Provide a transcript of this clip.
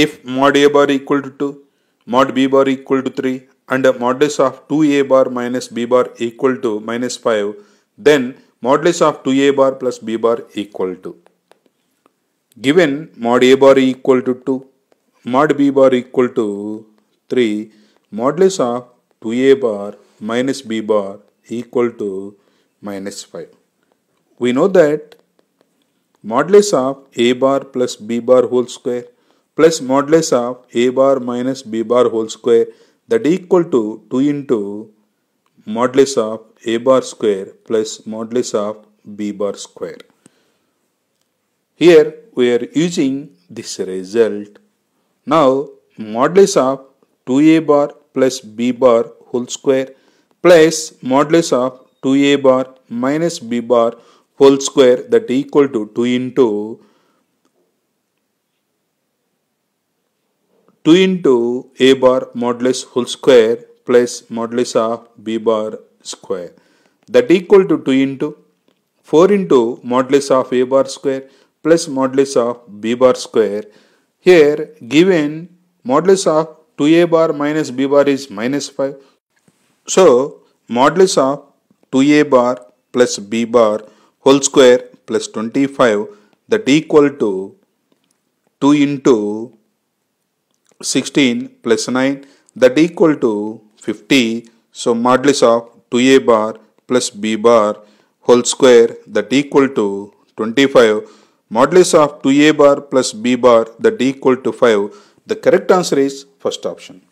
if mod a bar equal to 2, mod b bar equal to 3 and modulus of 2a bar minus b bar equal to minus 5, then modulus of 2a bar plus b bar equal to. Given mod a bar equal to 2, mod b bar equal to 3, modulus of 2a bar minus b bar equal to minus 5. We know that modulus of a bar plus b bar whole square plus modulus of a bar minus b bar whole square that equal to 2 into modulus of a bar square plus modulus of b bar square. Here we are using this result. Now modulus of 2a bar plus b bar whole square plus modulus of 2a bar minus b bar whole square that equal to 2 into 2 into a bar modulus whole square plus modulus of b bar square that equal to 2 into 4 into modulus of a bar square plus modulus of b bar square here given modulus of 2a bar minus b bar is minus 5 so modulus of 2a bar plus b bar whole square plus 25 that equal to 2 into 16 plus 9 that equal to 50. So modulus of 2a bar plus b bar whole square that equal to 25. Modulus of 2a bar plus b bar that equal to 5. The correct answer is first option.